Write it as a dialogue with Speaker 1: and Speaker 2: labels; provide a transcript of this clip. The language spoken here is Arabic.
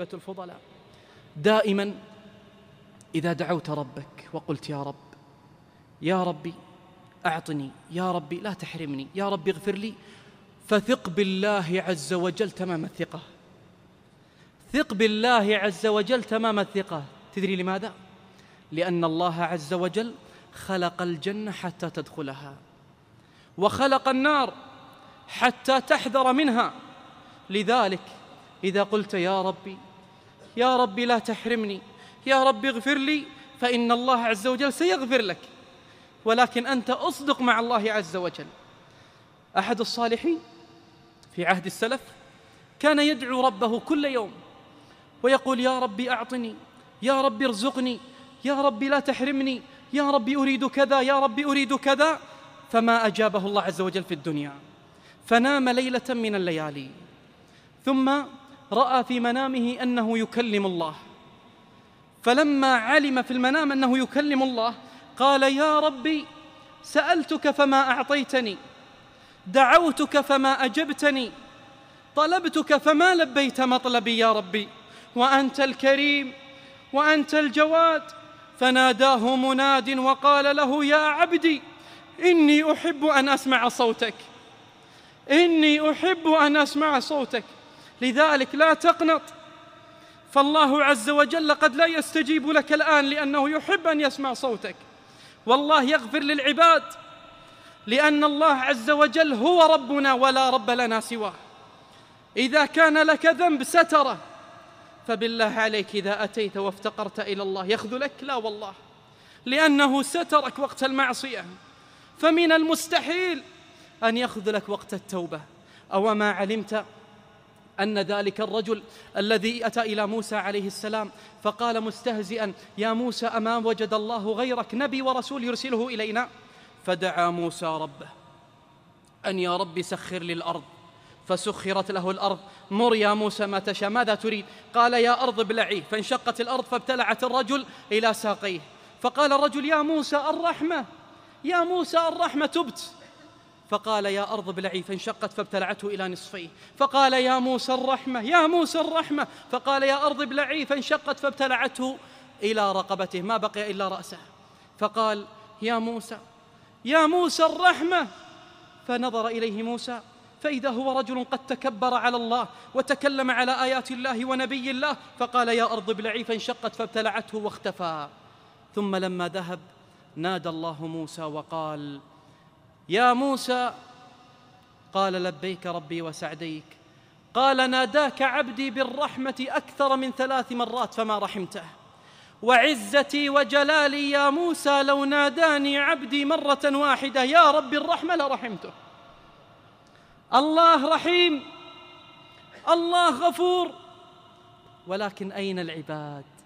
Speaker 1: صحبة الفضلاء دائما إذا دعوت ربك وقلت يا رب يا ربي أعطني يا ربي لا تحرمني يا ربي اغفر لي فثق بالله عز وجل تمام الثقة ثق بالله عز وجل تمام الثقة تدري لماذا؟ لأن الله عز وجل خلق الجنة حتى تدخلها وخلق النار حتى تحذر منها لذلك إذا قلت يا ربي يا رب لا تحرمني يا رب اغفر لي فإن الله عز وجل سيغفر لك ولكن أنت أصدق مع الله عز وجل أحد الصالحين في عهد السلف كان يدعو ربه كل يوم ويقول يا ربي أعطني يا ربي ارزقني يا ربي لا تحرمني يا ربي أريد كذا يا ربي أريد كذا فما أجابه الله عز وجل في الدنيا فنام ليلة من الليالي ثم رأى في منامه أنه يكلم الله فلما علم في المنام أنه يكلم الله قال يا ربي سألتك فما أعطيتني دعوتك فما أجبتني طلبتك فما لبيت مطلبي يا ربي وأنت الكريم وأنت الجواد فناداه مناد وقال له يا عبدي إني أحب أن أسمع صوتك إني أحب أن أسمع صوتك لذلك لا تقنط فالله عز وجل قد لا يستجيب لك الآن لأنه يحب أن يسمع صوتك والله يغفر للعباد لأن الله عز وجل هو ربنا ولا رب لنا سواه إذا كان لك ذنب ستره فبالله عليك إذا أتيت وافتقرت إلى الله يخذلك لا والله لأنه سترك وقت المعصية فمن المستحيل أن يخذلك وقت التوبة أو ما علمت أن ذلك الرجل الذي أتى إلى موسى عليه السلام فقال مستهزئا يا موسى أما وجد الله غيرك نبي ورسول يرسله إلينا فدعا موسى ربه أن يا رب سخر لي الأرض فسخرت له الأرض مر يا موسى ما تشاء ماذا تريد قال يا أرض بلعي فانشقت الأرض فابتلعت الرجل إلى ساقيه فقال الرجل يا موسى الرحمة يا موسى الرحمة تبت فقال يا أرض بلعي فانشقت فابتلعته إلى نصفيه فقال يا موسى الرحمة يا موسى الرحمة فقال يا أرض بلعي فانشقت فابتلعته إلى رقبته ما بقي إلا رأسه فقال يا موسى يا موسى الرحمة فنظر إليه موسى فإذا هو رجل قد تكبر على الله وتكلم على آيات الله ونبي الله فقال يا أرض بلعي فانشقت فابتلعته واختفى ثم لما ذهب نادى الله موسى وقال يا موسى قال لبيك ربي وسعديك قال ناداك عبدي بالرحمة أكثر من ثلاث مرات فما رحمته وعزتي وجلالي يا موسى لو ناداني عبدي مرة واحدة يا رب الرحمة لرحمته الله رحيم الله غفور ولكن أين العباد